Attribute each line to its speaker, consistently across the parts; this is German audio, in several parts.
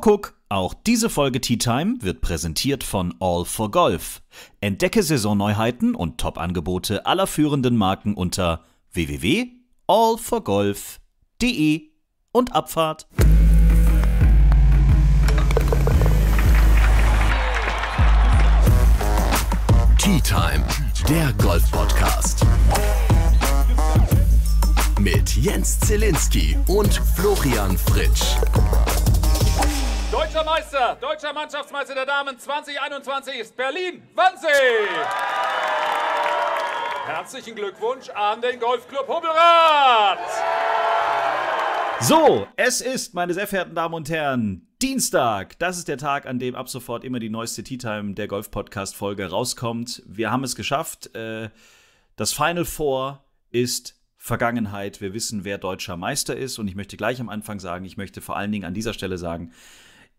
Speaker 1: Kuckuck! Auch diese Folge Tea Time wird präsentiert von All for Golf. Entdecke Saisonneuheiten und Top-Angebote aller führenden Marken unter www.allforgolf.de und Abfahrt!
Speaker 2: Tea Time, der Golf-Podcast
Speaker 1: mit Jens Zielinski und Florian Fritsch.
Speaker 2: Deutscher Meister, deutscher Mannschaftsmeister der Damen 2021 ist Berlin Wannsee. Herzlichen Glückwunsch an den Golfclub Hubbelrad.
Speaker 1: So, es ist, meine sehr verehrten Damen und Herren, Dienstag. Das ist der Tag, an dem ab sofort immer die neueste Tea Time der Golf Podcast Folge rauskommt. Wir haben es geschafft. Äh, das Final Four ist Vergangenheit. Wir wissen, wer deutscher Meister ist. Und ich möchte gleich am Anfang sagen, ich möchte vor allen Dingen an dieser Stelle sagen,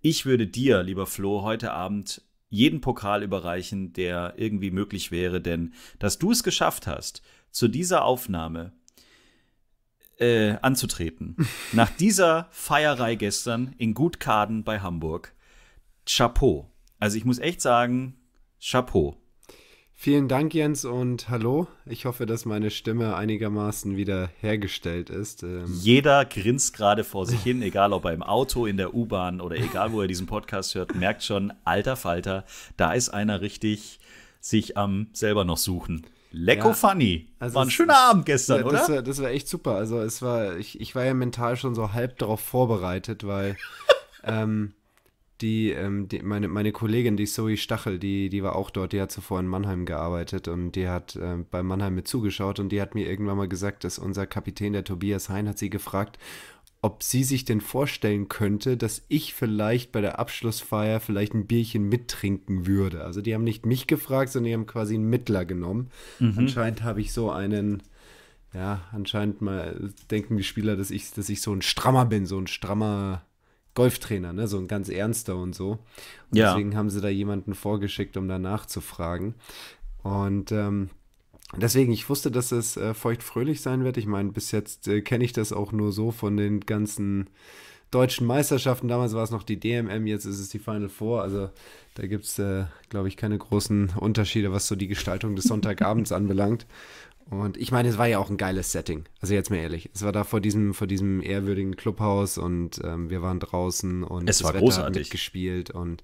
Speaker 1: ich würde dir, lieber Flo, heute Abend jeden Pokal überreichen, der irgendwie möglich wäre, denn dass du es geschafft hast, zu dieser Aufnahme äh, anzutreten, nach dieser Feierei gestern in Gutkaden bei Hamburg, Chapeau. Also ich muss echt sagen, Chapeau.
Speaker 3: Vielen Dank, Jens, und hallo. Ich hoffe, dass meine Stimme einigermaßen wieder
Speaker 1: hergestellt ist. Ähm Jeder grinst gerade vor sich hin, egal ob er im Auto, in der U-Bahn oder egal, wo er diesen Podcast hört, merkt schon, alter Falter, da ist einer richtig sich am ähm, selber noch suchen. Lecko ja, funny. Also war ein schöner Abend gestern, ja, oder? Das war,
Speaker 3: das war, echt super. Also es war, ich, ich war ja mental schon so halb darauf vorbereitet, weil ähm, die, ähm, die, meine, meine Kollegin, die Zoe Stachel, die, die war auch dort, die hat zuvor in Mannheim gearbeitet und die hat äh, bei Mannheim mit zugeschaut und die hat mir irgendwann mal gesagt, dass unser Kapitän, der Tobias Hein, hat sie gefragt, ob sie sich denn vorstellen könnte, dass ich vielleicht bei der Abschlussfeier vielleicht ein Bierchen mittrinken würde. Also die haben nicht mich gefragt, sondern die haben quasi einen Mittler genommen. Mhm. Anscheinend habe ich so einen, ja, anscheinend mal denken die Spieler, dass ich, dass ich so ein Strammer bin, so ein strammer Golftrainer, ne? so ein ganz ernster und so. Und ja. deswegen haben sie da jemanden vorgeschickt, um danach zu fragen. Und ähm, deswegen, ich wusste, dass es äh, feuchtfröhlich sein wird. Ich meine, bis jetzt äh, kenne ich das auch nur so von den ganzen deutschen Meisterschaften. Damals war es noch die DMM, jetzt ist es die Final Four. Also da gibt es, äh, glaube ich, keine großen Unterschiede, was so die Gestaltung des Sonntagabends anbelangt. Und ich meine, es war ja auch ein geiles Setting. Also jetzt mal ehrlich. Es war da vor diesem, vor diesem ehrwürdigen Clubhaus und ähm, wir waren draußen und es das war Wetter hat mitgespielt und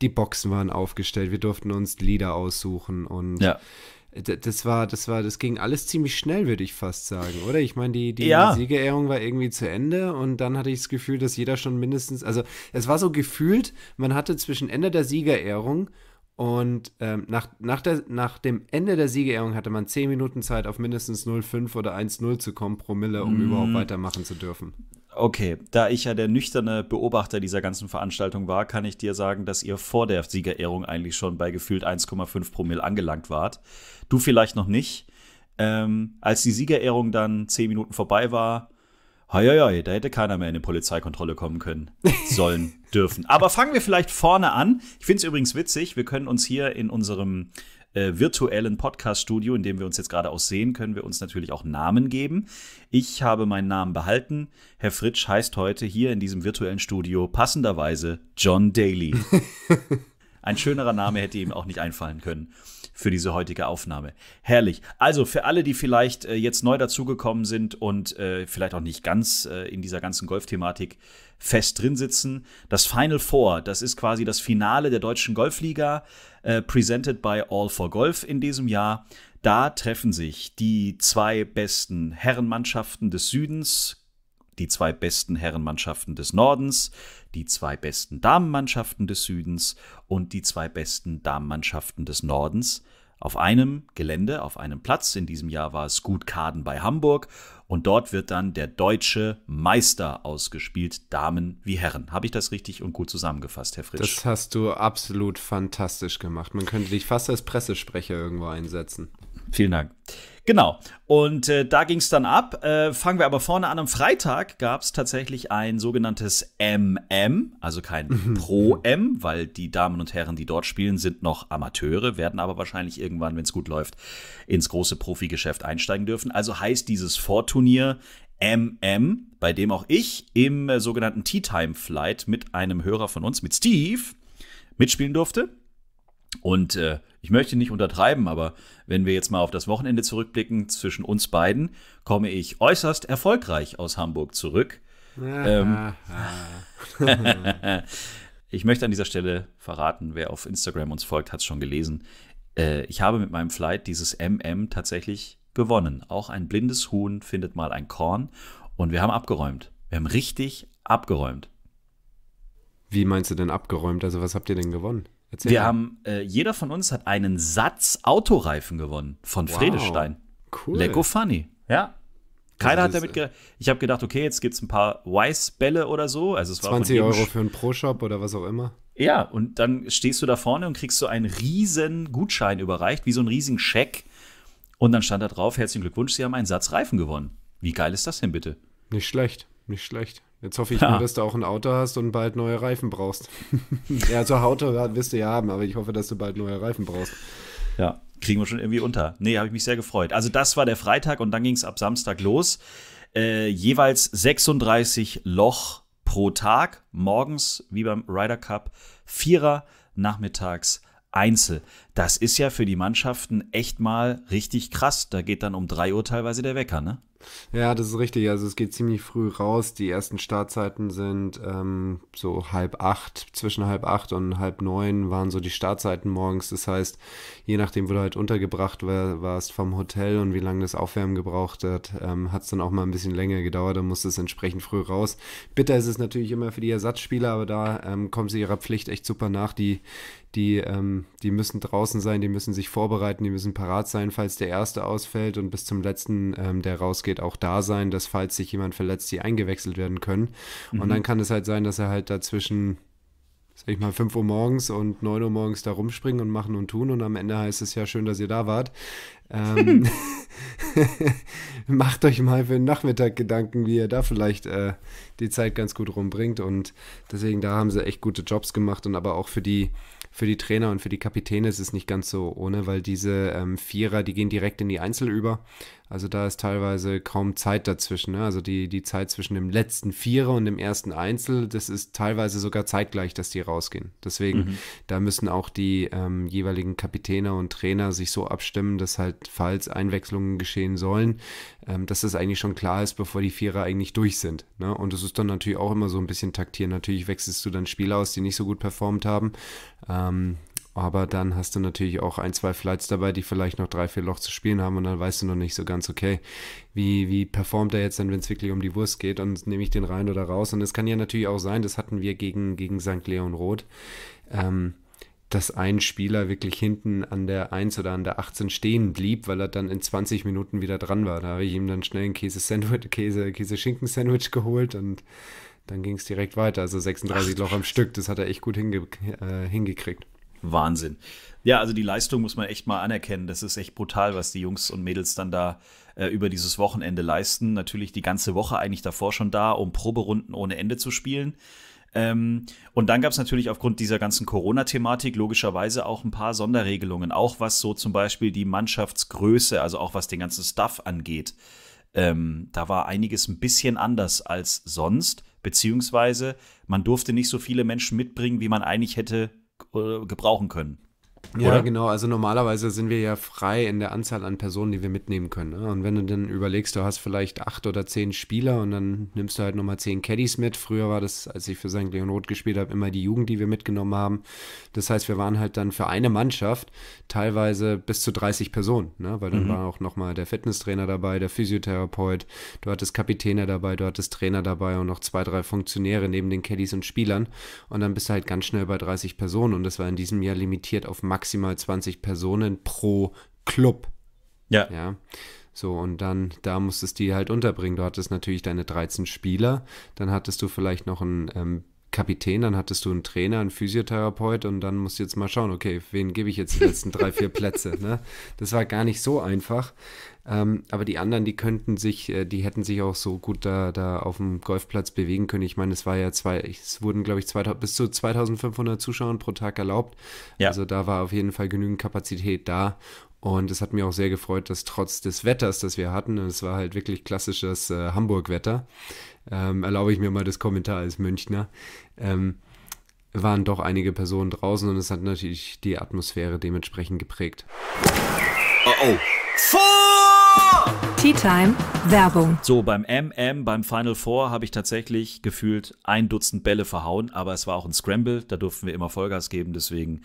Speaker 3: die Boxen waren aufgestellt. Wir durften uns Lieder aussuchen und ja. das war, das war, das ging alles ziemlich schnell, würde ich fast sagen, oder? Ich meine, die, die ja. Siegerehrung war irgendwie zu Ende und dann hatte ich das Gefühl, dass jeder schon mindestens, also es war so gefühlt, man hatte zwischen Ende der Siegerehrung und ähm, nach, nach, der, nach dem Ende der Siegerehrung hatte man 10 Minuten Zeit, auf mindestens 0,5 oder 1,0 zu kommen,
Speaker 1: Promille, um mm. überhaupt
Speaker 3: weitermachen zu dürfen.
Speaker 1: Okay, da ich ja der nüchterne Beobachter dieser ganzen Veranstaltung war, kann ich dir sagen, dass ihr vor der Siegerehrung eigentlich schon bei gefühlt 1,5 Promille angelangt wart. Du vielleicht noch nicht. Ähm, als die Siegerehrung dann 10 Minuten vorbei war, hei, hei, hei, da hätte keiner mehr in die Polizeikontrolle kommen können sollen. dürfen. Aber fangen wir vielleicht vorne an. Ich finde es übrigens witzig, wir können uns hier in unserem äh, virtuellen Podcast-Studio, in dem wir uns jetzt gerade auch sehen, können wir uns natürlich auch Namen geben. Ich habe meinen Namen behalten. Herr Fritsch heißt heute hier in diesem virtuellen Studio passenderweise John Daly. Ein schönerer Name hätte ihm auch nicht einfallen können für diese heutige Aufnahme. Herrlich. Also für alle, die vielleicht äh, jetzt neu dazugekommen sind und äh, vielleicht auch nicht ganz äh, in dieser ganzen Golfthematik fest drin sitzen, das Final Four, das ist quasi das Finale der deutschen Golfliga, äh, presented by All for Golf in diesem Jahr. Da treffen sich die zwei besten Herrenmannschaften des Südens, die zwei besten Herrenmannschaften des Nordens, die zwei besten Damenmannschaften des Südens und die zwei besten Damenmannschaften des Nordens auf einem Gelände, auf einem Platz. In diesem Jahr war es Gut Kaden bei Hamburg und dort wird dann der deutsche Meister ausgespielt, Damen wie Herren. Habe ich das richtig und gut zusammengefasst, Herr Fritsch? Das hast du absolut fantastisch gemacht. Man könnte dich fast als Pressesprecher irgendwo einsetzen. Vielen Dank. Genau. Und äh, da ging es dann ab. Äh, fangen wir aber vorne an. Am Freitag gab es tatsächlich ein sogenanntes MM, also kein mhm. Pro-M, weil die Damen und Herren, die dort spielen, sind noch Amateure, werden aber wahrscheinlich irgendwann, wenn es gut läuft, ins große Profigeschäft einsteigen dürfen. Also heißt dieses Vorturnier MM, bei dem auch ich im äh, sogenannten Tea Time Flight mit einem Hörer von uns, mit Steve, mitspielen durfte. Und äh, ich möchte nicht untertreiben, aber wenn wir jetzt mal auf das Wochenende zurückblicken zwischen uns beiden, komme ich äußerst erfolgreich aus Hamburg zurück. ähm, ich möchte an dieser Stelle verraten, wer auf Instagram uns folgt, hat es schon gelesen. Äh, ich habe mit meinem Flight dieses MM tatsächlich gewonnen. Auch ein blindes Huhn findet mal ein Korn und wir haben abgeräumt. Wir haben richtig abgeräumt. Wie meinst du denn abgeräumt? Also was habt ihr denn gewonnen? Erzähl wir mal. haben, äh, jeder von uns hat einen Satz Autoreifen gewonnen von wow. Fredestein. Cool. Lego funny. Ja. Keiner also hat damit äh, gerechnet. Ich habe gedacht, okay, jetzt gibt es ein paar Weiss-Bälle oder so. Also es war 20 Euro für einen
Speaker 3: Pro-Shop oder was auch immer.
Speaker 1: Ja, und dann stehst du da vorne und kriegst so einen riesen Gutschein überreicht, wie so einen riesigen Scheck. Und dann stand da drauf, herzlichen Glückwunsch, Sie haben einen Satz Reifen gewonnen. Wie geil ist das denn bitte? Nicht schlecht, nicht schlecht. Jetzt hoffe ich nur, dass
Speaker 3: du auch ein Auto hast und bald neue Reifen
Speaker 1: brauchst. ja, so also Auto wirst du ja haben, aber ich hoffe, dass du bald neue Reifen brauchst. Ja, kriegen wir schon irgendwie unter. Nee, habe ich mich sehr gefreut. Also das war der Freitag und dann ging es ab Samstag los. Äh, jeweils 36 Loch pro Tag, morgens wie beim Ryder Cup, Vierer, nachmittags Einzel. Das ist ja für die Mannschaften echt mal richtig krass. Da geht dann um 3 Uhr teilweise der Wecker, ne? Ja,
Speaker 3: das ist richtig. Also es geht ziemlich früh raus. Die ersten Startzeiten sind ähm, so halb acht, zwischen halb acht und halb neun waren so die Startzeiten morgens. Das heißt, je nachdem, wo du halt untergebracht warst vom Hotel und wie lange das Aufwärmen gebraucht hat, ähm, hat es dann auch mal ein bisschen länger gedauert. Dann musste es entsprechend früh raus. Bitter ist es natürlich immer für die Ersatzspieler, aber da ähm, kommen sie ihrer Pflicht echt super nach. Die die, ähm, die müssen draußen sein, die müssen sich vorbereiten, die müssen parat sein, falls der erste ausfällt und bis zum letzten, ähm, der rausgeht, auch da sein, dass falls sich jemand verletzt, die eingewechselt werden können. Mhm. Und dann kann es halt sein, dass er halt dazwischen, sag ich mal, 5 Uhr morgens und 9 Uhr morgens da rumspringen und machen und tun und am Ende heißt es ja schön, dass ihr da wart. Ähm, macht euch mal für den Nachmittag Gedanken, wie ihr da vielleicht äh, die Zeit ganz gut rumbringt und deswegen da haben sie echt gute Jobs gemacht und aber auch für die für die Trainer und für die Kapitäne ist es nicht ganz so ohne, weil diese ähm, Vierer, die gehen direkt in die Einzel über. Also da ist teilweise kaum Zeit dazwischen. Ne? Also die, die Zeit zwischen dem letzten Vierer und dem ersten Einzel, das ist teilweise sogar zeitgleich, dass die rausgehen. Deswegen, mhm. da müssen auch die ähm, jeweiligen Kapitäne und Trainer sich so abstimmen, dass halt, falls Einwechslungen geschehen sollen, ähm, dass das eigentlich schon klar ist, bevor die Vierer eigentlich durch sind. Ne? Und das ist dann natürlich auch immer so ein bisschen taktieren. Natürlich wechselst du dann Spieler aus, die nicht so gut performt haben. Ähm, aber dann hast du natürlich auch ein, zwei Flights dabei, die vielleicht noch drei, vier Loch zu spielen haben und dann weißt du noch nicht so ganz, okay, wie, wie performt er jetzt dann, wenn es wirklich um die Wurst geht und nehme ich den rein oder raus. Und es kann ja natürlich auch sein, das hatten wir gegen, gegen St. Leon Roth, ähm, dass ein Spieler wirklich hinten an der 1 oder an der 18 stehen blieb, weil er dann in 20 Minuten wieder dran war. Da habe ich ihm dann schnell ein Käse-Sandwich, Käse-Schinken-Sandwich geholt und dann ging es direkt weiter. Also 36 Ach, Loch am
Speaker 1: Stück, das hat er echt gut hinge äh, hingekriegt. Wahnsinn. Ja, also die Leistung muss man echt mal anerkennen. Das ist echt brutal, was die Jungs und Mädels dann da äh, über dieses Wochenende leisten. Natürlich die ganze Woche eigentlich davor schon da, um Proberunden ohne Ende zu spielen. Ähm, und dann gab es natürlich aufgrund dieser ganzen Corona-Thematik logischerweise auch ein paar Sonderregelungen, auch was so zum Beispiel die Mannschaftsgröße, also auch was den ganzen Stuff angeht. Ähm, da war einiges ein bisschen anders als sonst, beziehungsweise man durfte nicht so viele Menschen mitbringen, wie man eigentlich hätte gebrauchen können. Ja, oder? genau. Also normalerweise
Speaker 3: sind wir ja frei in der Anzahl an Personen, die wir mitnehmen können. Ne? Und wenn du dann überlegst, du hast vielleicht acht oder zehn Spieler und dann nimmst du halt nochmal zehn Caddies mit. Früher war das, als ich für St. Leon Roth gespielt habe, immer die Jugend, die wir mitgenommen haben. Das heißt, wir waren halt dann für eine Mannschaft teilweise bis zu 30 Personen, ne? weil dann mhm. war auch nochmal der Fitnesstrainer dabei, der Physiotherapeut, du hattest Kapitäne dabei, du hattest Trainer dabei und noch zwei, drei Funktionäre neben den Caddies und Spielern. Und dann bist du halt ganz schnell bei 30 Personen und das war in diesem Jahr limitiert auf maximal maximal 20 Personen pro Club. Ja. Ja. So, und dann, da musstest du die halt unterbringen. Du hattest natürlich deine 13 Spieler, dann hattest du vielleicht noch einen ähm, Kapitän, dann hattest du einen Trainer, einen Physiotherapeut und dann musst du jetzt mal schauen, okay, wen gebe ich jetzt die letzten drei, vier Plätze. Ne? Das war gar nicht so einfach. Ähm, aber die anderen, die könnten sich, äh, die hätten sich auch so gut da, da auf dem Golfplatz bewegen können. Ich meine, es war ja zwei, es wurden, glaube ich, 2000, bis zu 2500 Zuschauern pro Tag erlaubt. Ja. Also da war auf jeden Fall genügend Kapazität da, und es hat mir auch sehr gefreut, dass trotz des Wetters, das wir hatten, es war halt wirklich klassisches äh, Hamburg-Wetter, ähm, erlaube ich mir mal das Kommentar als Münchner, ähm, waren doch einige Personen draußen und es hat natürlich die Atmosphäre dementsprechend geprägt.
Speaker 1: Oh oh.
Speaker 4: Vor! Tea Time Werbung.
Speaker 1: So, beim MM, beim Final Four habe ich tatsächlich gefühlt ein Dutzend Bälle verhauen, aber es war auch ein Scramble, da durften wir immer Vollgas geben, deswegen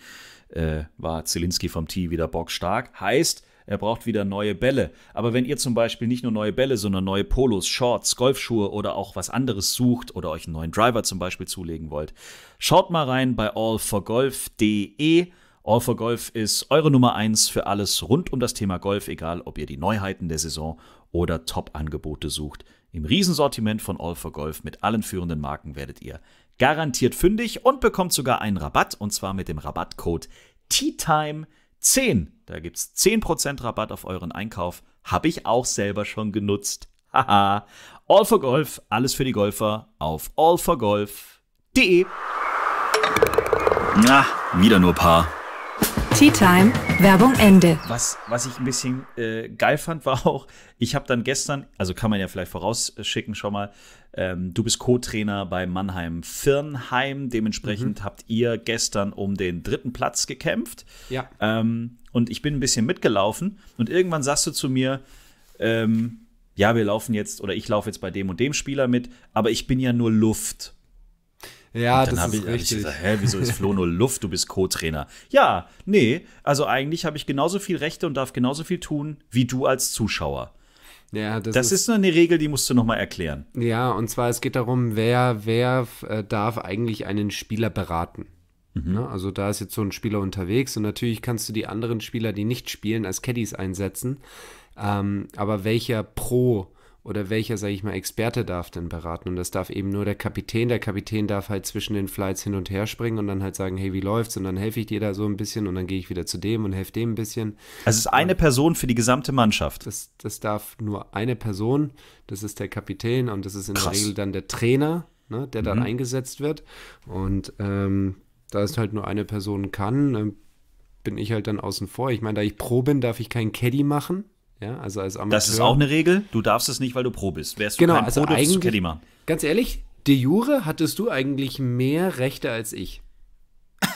Speaker 1: äh, war Zielinski vom Tee wieder bockstark. Heißt, er braucht wieder neue Bälle. Aber wenn ihr zum Beispiel nicht nur neue Bälle, sondern neue Polos, Shorts, Golfschuhe oder auch was anderes sucht oder euch einen neuen Driver zum Beispiel zulegen wollt, schaut mal rein bei allforgolf.de. All for Golf ist eure Nummer 1 für alles rund um das Thema Golf, egal ob ihr die Neuheiten der Saison oder Top-Angebote sucht. Im Riesensortiment von All for Golf mit allen führenden Marken werdet ihr garantiert fündig und bekommt sogar einen Rabatt und zwar mit dem Rabattcode TEATIME10. Da gibt es 10% Rabatt auf euren Einkauf. Habe ich auch selber schon genutzt. Haha. All for Golf, alles für die Golfer auf allforgolf.de. Na, wieder nur Paar.
Speaker 4: Tea Time, Werbung Ende.
Speaker 1: Was, was ich ein bisschen äh, geil fand, war auch, ich habe dann gestern, also kann man ja vielleicht vorausschicken schon mal, ähm, du bist Co-Trainer bei Mannheim Firnheim, dementsprechend mhm. habt ihr gestern um den dritten Platz gekämpft. Ja. Ähm, und ich bin ein bisschen mitgelaufen und irgendwann sagst du zu mir, ähm, ja, wir laufen jetzt oder ich laufe jetzt bei dem und dem Spieler mit, aber ich bin ja nur Luft. Ja, und dann habe ich, hab ich gesagt, hä, wieso ist Flo nur Luft? Du bist Co-Trainer. Ja, nee, also eigentlich habe ich genauso viel Rechte und darf genauso viel tun wie du als Zuschauer. Ja, das, das ist, ist nur eine Regel, die musst du nochmal erklären.
Speaker 3: Ja, und zwar es geht darum, wer, wer äh, darf eigentlich einen Spieler beraten. Mhm. Ne? Also da ist jetzt so ein Spieler unterwegs und natürlich kannst du die anderen Spieler, die nicht spielen, als Caddies einsetzen. Ähm, aber welcher Pro- oder welcher, sage ich mal, Experte darf denn beraten? Und das darf eben nur der Kapitän. Der Kapitän darf halt zwischen den Flights hin und her springen und dann halt sagen, hey, wie läuft's? Und dann helfe ich dir da so ein bisschen und dann gehe ich wieder zu dem und helfe dem ein bisschen. Also es ist eine und Person für die gesamte Mannschaft. Das, das darf nur eine Person, das ist der Kapitän und das ist in Krass. der Regel dann der Trainer, ne, der dann mhm. eingesetzt wird. Und ähm, da es halt nur eine Person kann, ähm, bin ich halt dann außen vor. Ich meine, da ich Pro bin, darf ich keinen Caddy machen. Ja, also als Amateur. Das ist auch eine Regel. Du darfst es nicht, weil du Pro bist. Wärst genau, du kein also eigentlich, Caddy machen. Ganz ehrlich, de jure hattest du eigentlich mehr Rechte als ich.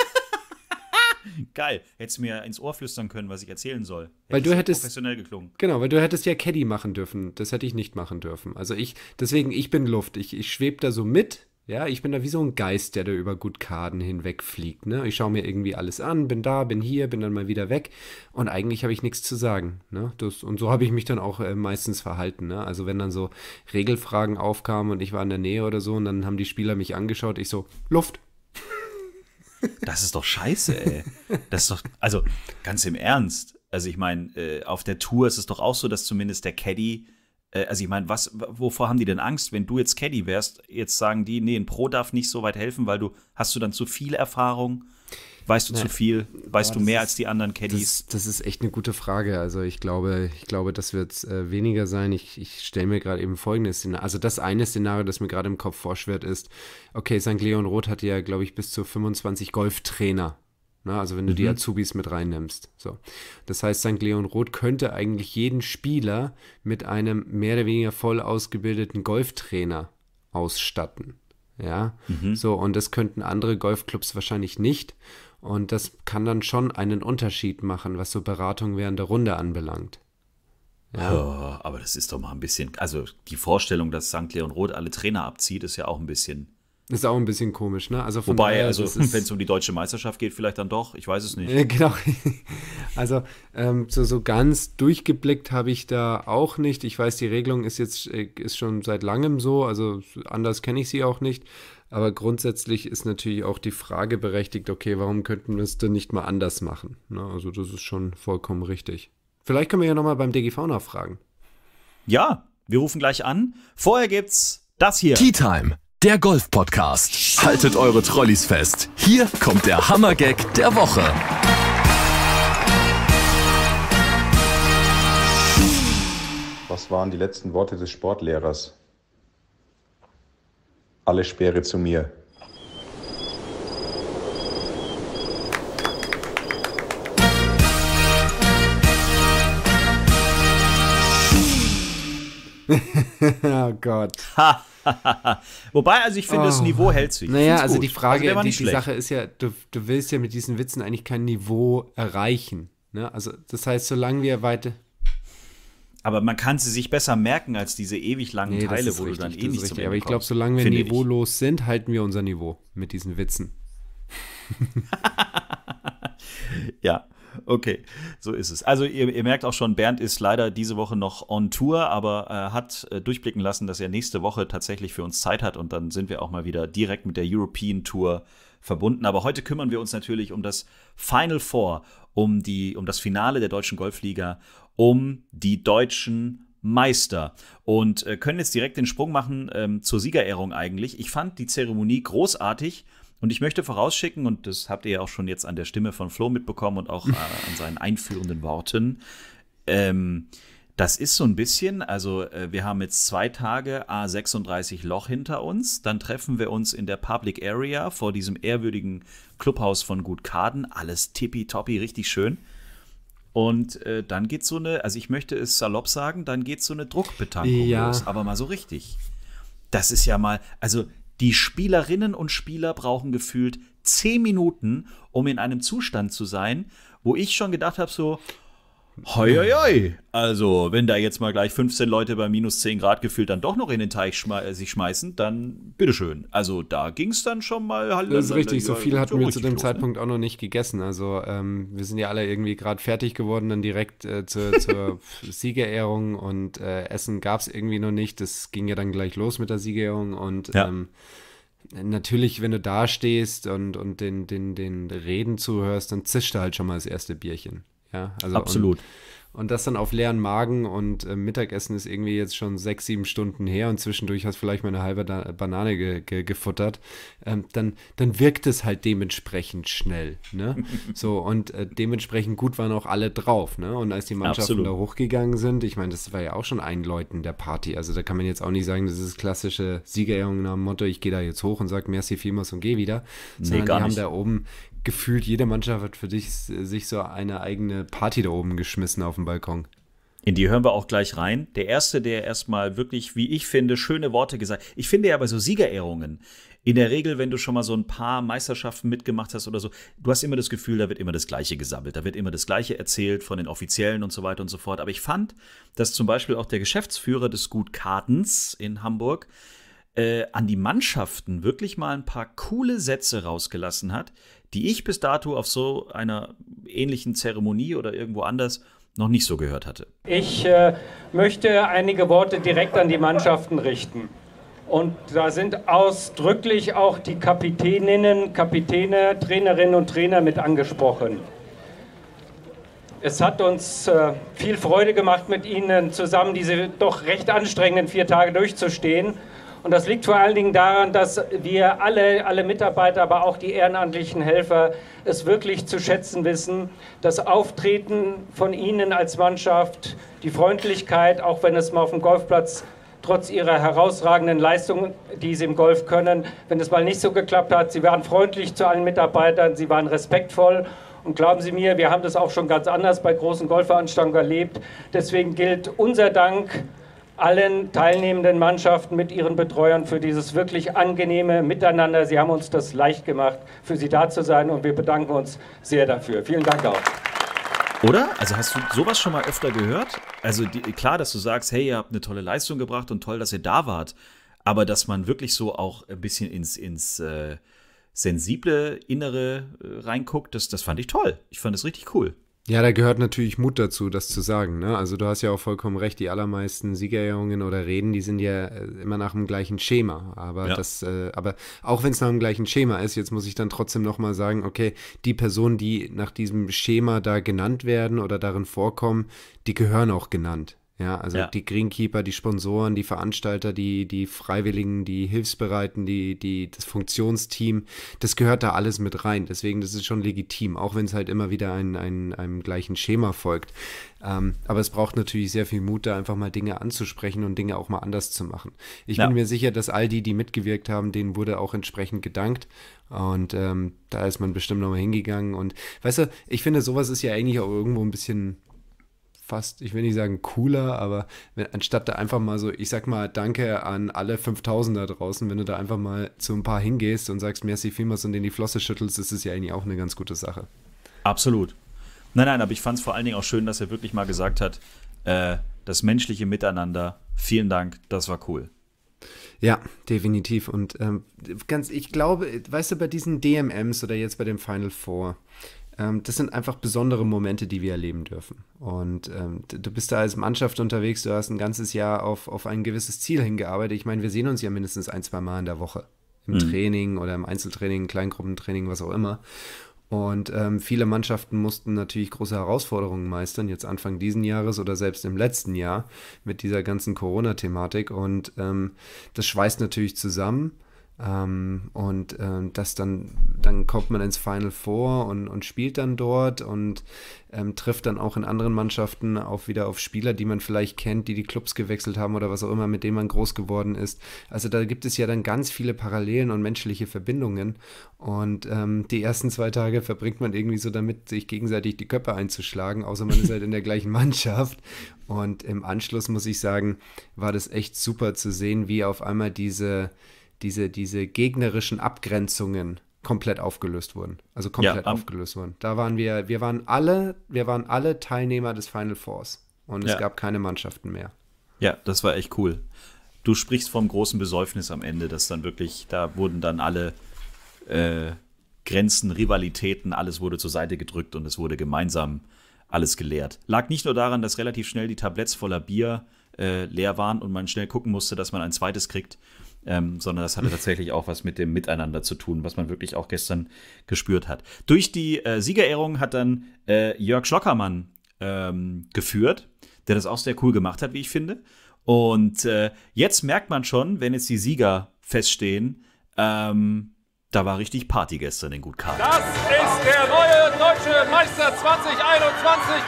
Speaker 1: Geil, hättest mir ins Ohr flüstern können, was ich erzählen soll. Hätt weil du hättest professionell geklungen.
Speaker 3: Genau, weil du hättest ja Caddy machen dürfen. Das hätte ich nicht machen dürfen. Also ich, deswegen, ich bin Luft. Ich, ich schwebe da so mit ja, ich bin da wie so ein Geist, der da über Gutkaden hinwegfliegt. Ne? Ich schaue mir irgendwie alles an, bin da, bin hier, bin dann mal wieder weg und eigentlich habe ich nichts zu sagen. Ne? Das, und so habe ich mich dann auch äh, meistens verhalten. Ne? Also wenn dann so Regelfragen aufkamen und ich war in der Nähe oder so und dann haben die Spieler mich angeschaut, ich so, Luft.
Speaker 1: Das ist doch scheiße, ey. Das ist doch, also ganz im Ernst. Also ich meine, äh, auf der Tour ist es doch auch so, dass zumindest der Caddy äh, also ich meine, was, wovor haben die denn Angst, wenn du jetzt Caddy wärst? Jetzt sagen die, nee, ein Pro darf nicht so weit helfen, weil du hast du dann zu viel Erfahrung, weißt du nee. zu viel, weißt ja, du mehr ist, als die anderen Caddies? Das, das, ist echt eine
Speaker 3: gute Frage. Also ich glaube, ich glaube, das wird äh, weniger sein. Ich, ich stelle mir gerade eben folgendes Szenario. Also das eine Szenario, das mir gerade im Kopf vorschwert, ist, okay, St. Leon Roth hat ja, glaube ich, bis zu 25 Golftrainer na, ne? also wenn du mhm. die Azubis mit reinnimmst. So. Das heißt, St. Leon Roth könnte eigentlich jeden Spieler mit einem mehr oder weniger voll ausgebildeten Golftrainer ausstatten. Ja, mhm. so und das könnten andere Golfclubs wahrscheinlich nicht. Und das kann dann schon einen Unterschied machen, was so Beratung während der Runde
Speaker 1: anbelangt. Ja. Oh, aber das ist doch mal ein bisschen, also die Vorstellung, dass St. Leon Roth alle Trainer abzieht, ist ja auch ein bisschen ist auch ein bisschen komisch, ne? Also Wobei, daher, also wenn es um die deutsche Meisterschaft geht, vielleicht dann doch, ich weiß es nicht.
Speaker 3: genau. Also ähm, so, so ganz durchgeblickt habe ich da auch nicht. Ich weiß, die Regelung ist jetzt äh, ist schon seit langem so, also anders kenne ich sie auch nicht. Aber grundsätzlich ist natürlich auch die Frage berechtigt, okay, warum könnten wir es denn nicht mal anders machen? Ne? Also das ist schon vollkommen richtig. Vielleicht können wir ja nochmal beim DGV nachfragen.
Speaker 1: Ja, wir rufen gleich an. Vorher gibt's das hier. Tea Time der Golf-Podcast. Haltet eure Trolleys fest.
Speaker 2: Hier kommt der Hammer-Gag der Woche. Was waren die letzten Worte des Sportlehrers?
Speaker 3: Alle Sperre zu mir.
Speaker 4: oh Gott.
Speaker 1: Ha! Wobei, also ich finde, oh, das Niveau hält sich. Naja, also die Frage, also die, die Sache
Speaker 3: ist ja, du, du willst ja mit diesen Witzen eigentlich kein Niveau erreichen. Ne? Also das heißt,
Speaker 1: solange wir weiter. Aber man kann sie sich besser merken als diese ewig langen nee, Teile, wo richtig, du dann eh nicht Aber ich glaube, solange wir
Speaker 3: niveaulos ich. sind, halten wir unser Niveau mit diesen Witzen.
Speaker 1: ja. Okay, so ist es. Also ihr, ihr, merkt auch schon, Bernd ist leider diese Woche noch on Tour, aber äh, hat äh, durchblicken lassen, dass er nächste Woche tatsächlich für uns Zeit hat und dann sind wir auch mal wieder direkt mit der European Tour verbunden. Aber heute kümmern wir uns natürlich um das Final Four, um, die, um das Finale der deutschen Golfliga, um die deutschen Meister und äh, können jetzt direkt den Sprung machen ähm, zur Siegerehrung eigentlich. Ich fand die Zeremonie großartig. Und ich möchte vorausschicken, und das habt ihr ja auch schon jetzt an der Stimme von Flo mitbekommen und auch äh, an seinen einführenden Worten, ähm, das ist so ein bisschen, also äh, wir haben jetzt zwei Tage A36 Loch hinter uns, dann treffen wir uns in der Public Area vor diesem ehrwürdigen Clubhaus von Gutkaden, alles tippitoppi, richtig schön. Und äh, dann geht so eine, also ich möchte es salopp sagen, dann geht so eine Druckbetankung ja. los, aber mal so richtig. Das ist ja mal, also die Spielerinnen und Spieler brauchen gefühlt zehn Minuten, um in einem Zustand zu sein, wo ich schon gedacht habe, so, Hoi, hoi, hoi. Also, wenn da jetzt mal gleich 15 Leute bei minus 10 Grad gefühlt dann doch noch in den Teich schme äh, sich schmeißen, dann bitteschön. Also, da ging es dann schon mal. Das ist richtig, so viel hatten wir zu dem los, ne?
Speaker 3: Zeitpunkt ne? auch noch nicht gegessen. Also, ähm, wir sind ja alle irgendwie gerade fertig geworden, dann direkt äh, zur, zur Siegerehrung und äh, Essen gab es irgendwie noch nicht. Das ging ja dann gleich los mit der Siegerehrung und. Ja. Ähm, natürlich, wenn du da stehst und, und den, den, den Reden zuhörst, dann zischt da halt schon mal das erste Bierchen. Ja, also Absolut. Und, und, das dann auf leeren Magen und äh, Mittagessen ist irgendwie jetzt schon sechs, sieben Stunden her und zwischendurch hast vielleicht mal eine halbe da Banane ge ge gefuttert, ähm, dann, dann wirkt es halt dementsprechend schnell. Ne? so, und äh, dementsprechend gut waren auch alle drauf. Ne? Und als die Mannschaften Absolut. da hochgegangen sind, ich meine, das war ja auch schon ein Leuten der Party. Also da kann man jetzt auch nicht sagen, das ist das klassische Siegerehrung nach dem Motto, ich gehe da jetzt hoch und sage merci vielmals und gehe wieder. Sondern nee, die haben da oben gefühlt jede Mannschaft hat für dich sich so eine eigene Party da oben
Speaker 1: geschmissen auf dem Balkon. In die hören wir auch gleich rein. Der erste, der erstmal wirklich, wie ich finde, schöne Worte gesagt. Ich finde ja bei so Siegerehrungen in der Regel, wenn du schon mal so ein paar Meisterschaften mitgemacht hast oder so, du hast immer das Gefühl, da wird immer das Gleiche gesammelt, da wird immer das Gleiche erzählt von den Offiziellen und so weiter und so fort. Aber ich fand, dass zum Beispiel auch der Geschäftsführer des Gutkartens in Hamburg äh, an die Mannschaften wirklich mal ein paar coole Sätze rausgelassen hat, die ich bis dato auf so einer ähnlichen Zeremonie oder irgendwo anders noch nicht so gehört hatte.
Speaker 5: Ich äh, möchte einige Worte direkt an die Mannschaften richten. Und da sind ausdrücklich auch die Kapitäninnen, Kapitäne, Trainerinnen und Trainer mit angesprochen. Es hat uns äh, viel Freude gemacht, mit Ihnen zusammen diese doch recht anstrengenden vier Tage durchzustehen. Und das liegt vor allen Dingen daran, dass wir alle, alle Mitarbeiter, aber auch die ehrenamtlichen Helfer es wirklich zu schätzen wissen. Das Auftreten von Ihnen als Mannschaft, die Freundlichkeit, auch wenn es mal auf dem Golfplatz trotz ihrer herausragenden Leistung, die sie im Golf können, wenn es mal nicht so geklappt hat, sie waren freundlich zu allen Mitarbeitern, sie waren respektvoll und glauben Sie mir, wir haben das auch schon ganz anders bei großen Golfveranstaltungen erlebt. Deswegen gilt unser Dank allen teilnehmenden Mannschaften mit ihren Betreuern für dieses wirklich angenehme Miteinander. Sie haben uns das leicht gemacht, für Sie da zu sein und wir bedanken uns sehr dafür. Vielen Dank auch.
Speaker 1: Oder? Also hast du sowas schon mal öfter gehört? Also die, klar, dass du sagst, hey, ihr habt eine tolle Leistung gebracht und toll, dass ihr da wart. Aber dass man wirklich so auch ein bisschen ins, ins äh, sensible Innere äh, reinguckt, das, das fand ich toll. Ich fand es richtig cool.
Speaker 3: Ja, da gehört natürlich Mut dazu, das zu sagen. Ne? Also du hast ja auch vollkommen recht, die allermeisten Siegerehrungen oder Reden, die sind ja äh, immer nach dem gleichen Schema. Aber ja. das, äh, aber auch wenn es nach dem gleichen Schema ist, jetzt muss ich dann trotzdem nochmal sagen, okay, die Personen, die nach diesem Schema da genannt werden oder darin vorkommen, die gehören auch genannt. Ja, also ja. die Greenkeeper, die Sponsoren, die Veranstalter, die, die Freiwilligen, die Hilfsbereiten, die, die, das Funktionsteam, das gehört da alles mit rein. Deswegen, das ist schon legitim, auch wenn es halt immer wieder ein, ein, einem gleichen Schema folgt. Ähm, aber es braucht natürlich sehr viel Mut, da einfach mal Dinge anzusprechen und Dinge auch mal anders zu machen. Ich ja. bin mir sicher, dass all die, die mitgewirkt haben, denen wurde auch entsprechend gedankt. Und ähm, da ist man bestimmt nochmal hingegangen. Und weißt du, ich finde, sowas ist ja eigentlich auch irgendwo ein bisschen fast, ich will nicht sagen cooler, aber wenn, anstatt da einfach mal so, ich sag mal Danke an alle 5000 da draußen, wenn du da einfach mal zu ein paar hingehst und sagst Merci vielmals und denen die Flosse
Speaker 1: schüttelst, ist es ja eigentlich auch eine ganz gute Sache. Absolut. Nein, nein, aber ich fand es vor allen Dingen auch schön, dass er wirklich mal gesagt hat, äh, das menschliche Miteinander, vielen Dank, das war cool.
Speaker 3: Ja, definitiv. Und ähm, ganz, ich glaube, weißt du, bei diesen DMMs oder jetzt bei dem Final Four, ähm, das sind einfach besondere Momente, die wir erleben dürfen. Und ähm, du bist da als Mannschaft unterwegs, du hast ein ganzes Jahr auf, auf ein gewisses Ziel hingearbeitet. Ich meine, wir sehen uns ja mindestens ein, zwei Mal in der Woche. Im mhm. Training oder im Einzeltraining, Kleingruppentraining, was auch immer. Und ähm, viele Mannschaften mussten natürlich große Herausforderungen meistern, jetzt Anfang diesen Jahres oder selbst im letzten Jahr mit dieser ganzen Corona-Thematik. Und ähm, das schweißt natürlich zusammen. Ähm, und ähm, das dann, dann kommt man ins Final Four und, und spielt dann dort und ähm, trifft dann auch in anderen Mannschaften auch wieder auf Spieler, die man vielleicht kennt, die die Clubs gewechselt haben oder was auch immer, mit denen man groß geworden ist. Also da gibt es ja dann ganz viele Parallelen und menschliche Verbindungen. Und ähm, die ersten zwei Tage verbringt man irgendwie so damit, sich gegenseitig die Köpfe einzuschlagen, außer man ist halt in der gleichen Mannschaft. Und im Anschluss muss ich sagen, war das echt super zu sehen, wie auf einmal diese diese, diese gegnerischen Abgrenzungen komplett aufgelöst
Speaker 1: wurden. Also
Speaker 2: komplett ja,
Speaker 3: aufgelöst wurden. Da waren wir, wir waren alle, wir waren alle Teilnehmer des Final Fours und ja. es gab keine Mannschaften mehr.
Speaker 1: Ja, das war echt cool. Du sprichst vom großen Besäufnis am Ende, dass dann wirklich, da wurden dann alle äh, Grenzen, Rivalitäten, alles wurde zur Seite gedrückt und es wurde gemeinsam alles geleert. Lag nicht nur daran, dass relativ schnell die Tabletts voller Bier äh, leer waren und man schnell gucken musste, dass man ein zweites kriegt, ähm, sondern das hatte tatsächlich auch was mit dem Miteinander zu tun, was man wirklich auch gestern gespürt hat. Durch die äh, Siegerehrung hat dann äh, Jörg Schlockermann ähm, geführt, der das auch sehr cool gemacht hat, wie ich finde. Und äh, jetzt merkt man schon, wenn jetzt die Sieger feststehen, ähm, da war richtig Party gestern in Gut
Speaker 2: Karten. Das ist der neue deutsche Meister 2021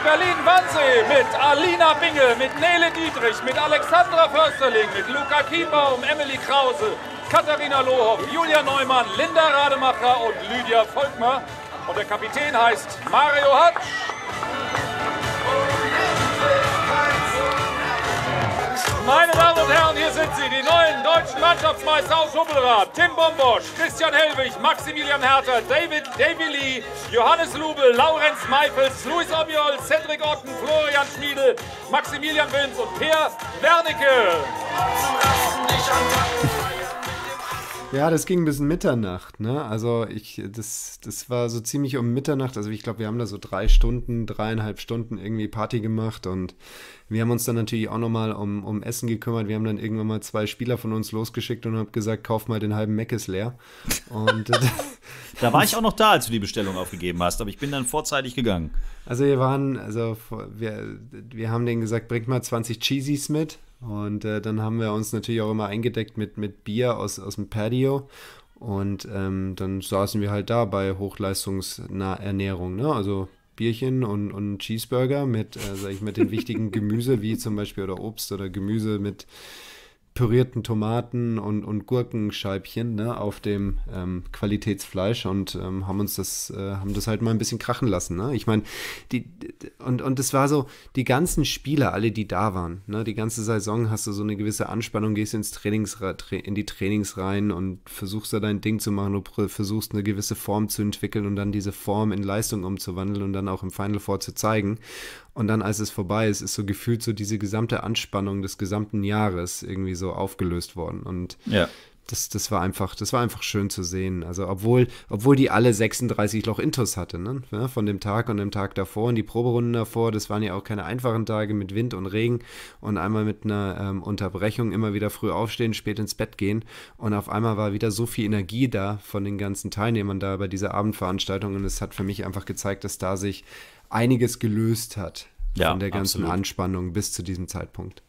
Speaker 2: Berlin-Wannsee mit Alina Binge, mit Nele Dietrich, mit Alexandra Försterling, mit Luca Kienbaum, Emily Krause, Katharina Lohoff, Julia Neumann, Linda Rademacher und Lydia Volkmer. Und der Kapitän heißt Mario Hatsch. Meine Damen und Herren, hier sind sie, die neuen deutschen Mannschaftsmeister aus Hubbelrad. Tim Bombosch, Christian Helwig, Maximilian Herter, David Davy Lee, Johannes Lubel, Laurenz Meifels, Luis Obiol, Cedric Otten, Florian Schmiedel, Maximilian Winz und Peer Wernicke.
Speaker 3: Ja, das ging bis Mitternacht, ne? Also ich, das, das war so ziemlich um Mitternacht. Also ich glaube, wir haben da so drei Stunden, dreieinhalb Stunden irgendwie Party gemacht und wir haben uns dann natürlich auch nochmal um, um Essen gekümmert. Wir haben dann irgendwann mal zwei Spieler von uns losgeschickt und haben gesagt, kauf mal den halben Meckes leer. Und
Speaker 1: da war ich auch noch da, als du die Bestellung aufgegeben hast, aber ich bin dann vorzeitig gegangen.
Speaker 3: Also wir waren, also wir, wir haben denen gesagt, bringt mal 20 Cheesies mit und äh, dann haben wir uns natürlich auch immer eingedeckt mit, mit Bier aus, aus dem Patio. Und ähm, dann saßen wir halt da bei hochleistungsnaher Ernährung. Ne? Also Bierchen und, und Cheeseburger mit, äh, sag ich mal, den wichtigen Gemüse, wie zum Beispiel oder Obst oder Gemüse mit pürierten Tomaten und, und Gurkenscheibchen ne, auf dem ähm, Qualitätsfleisch und ähm, haben uns das, äh, haben das halt mal ein bisschen krachen lassen. Ne? Ich meine, die, und, und das war so, die ganzen Spieler, alle, die da waren, ne, die ganze Saison hast du so eine gewisse Anspannung, gehst ins Trainings, in die Trainingsreihen und versuchst da dein Ding zu machen, du versuchst eine gewisse Form zu entwickeln und dann diese Form in Leistung umzuwandeln und dann auch im Final Four zu zeigen. Und dann, als es vorbei ist, ist so gefühlt so diese gesamte Anspannung des gesamten Jahres irgendwie so aufgelöst worden. Und ja. das, das war einfach, das war einfach schön zu sehen. Also, obwohl, obwohl die alle 36 Loch Intos hatte, ne? Ja, von dem Tag und dem Tag davor und die Proberunden davor, das waren ja auch keine einfachen Tage mit Wind und Regen und einmal mit einer ähm, Unterbrechung, immer wieder früh aufstehen, spät ins Bett gehen. Und auf einmal war wieder so viel Energie da von den ganzen Teilnehmern da bei dieser Abendveranstaltung. Und es hat für mich einfach gezeigt, dass da sich einiges gelöst hat ja, von der ganzen absolut.
Speaker 1: Anspannung bis
Speaker 3: zu diesem Zeitpunkt.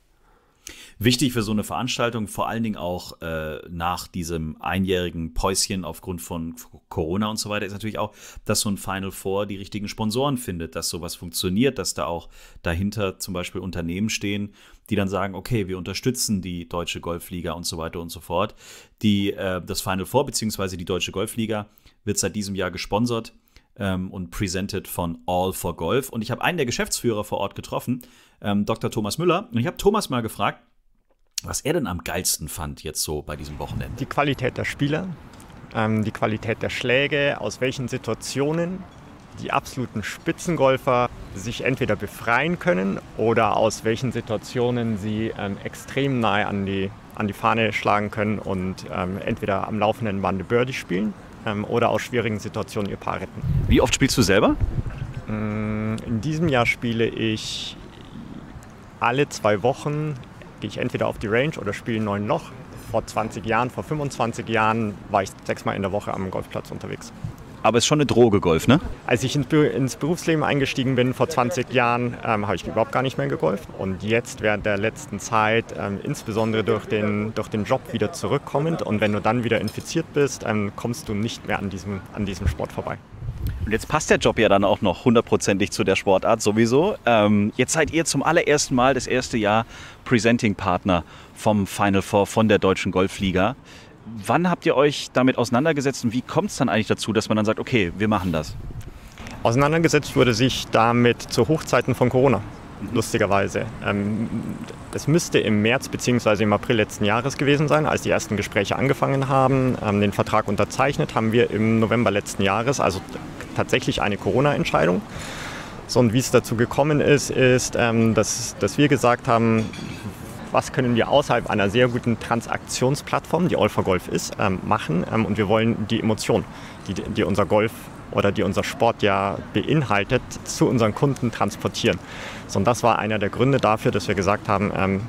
Speaker 1: Wichtig für so eine Veranstaltung, vor allen Dingen auch äh, nach diesem einjährigen Päuschen aufgrund von Corona und so weiter, ist natürlich auch, dass so ein Final Four die richtigen Sponsoren findet, dass sowas funktioniert, dass da auch dahinter zum Beispiel Unternehmen stehen, die dann sagen, okay, wir unterstützen die Deutsche Golfliga und so weiter und so fort. Die, äh, das Final Four bzw. die Deutsche Golfliga wird seit diesem Jahr gesponsert ähm, und presented von All for Golf. Und ich habe einen der Geschäftsführer vor Ort getroffen, ähm, Dr. Thomas Müller. Und ich habe Thomas mal gefragt, was er denn am geilsten fand
Speaker 4: jetzt so bei diesem Wochenende. Die Qualität der Spieler, ähm, die Qualität der Schläge, aus welchen Situationen die absoluten Spitzengolfer sich entweder befreien können oder aus welchen Situationen sie ähm, extrem nahe an die, an die Fahne schlagen können und ähm, entweder am laufenden Bande Birdie spielen ähm, oder aus schwierigen Situationen ihr Paar retten. Wie oft spielst du selber? Mm, in diesem Jahr spiele ich alle zwei Wochen, gehe ich entweder auf die Range oder spiele neun Loch. Vor 20 Jahren, vor 25 Jahren war ich sechsmal in der Woche am Golfplatz unterwegs. Aber es ist schon eine Droge, Golf, ne? Als ich ins Berufsleben eingestiegen bin, vor 20 Jahren, ähm, habe ich überhaupt gar nicht mehr gegolft. Und jetzt während der letzten Zeit, ähm, insbesondere durch den, durch den Job wieder zurückkommend und wenn du dann wieder infiziert bist, ähm, kommst du nicht mehr an diesem, an diesem Sport vorbei.
Speaker 1: Und jetzt passt der Job ja dann auch noch hundertprozentig zu der Sportart sowieso. Ähm, jetzt seid ihr zum allerersten Mal das erste Jahr Presenting Partner vom Final Four von der Deutschen Golfliga wann habt ihr euch damit auseinandergesetzt und wie kommt es dann eigentlich dazu, dass man dann sagt, okay,
Speaker 4: wir machen das? Auseinandergesetzt wurde sich damit zu Hochzeiten von Corona, mhm. lustigerweise. Ähm, es müsste im März bzw. im April letzten Jahres gewesen sein, als die ersten Gespräche angefangen haben. Ähm, den Vertrag unterzeichnet haben wir im November letzten Jahres, also tatsächlich eine Corona-Entscheidung. So, und wie es dazu gekommen ist, ist, ähm, dass, dass wir gesagt haben, was können wir außerhalb einer sehr guten Transaktionsplattform, die All for Golf ist, ähm, machen. Ähm, und wir wollen die Emotion, die, die unser Golf oder die unser Sport ja beinhaltet, zu unseren Kunden transportieren. So, und das war einer der Gründe dafür, dass wir gesagt haben, ähm,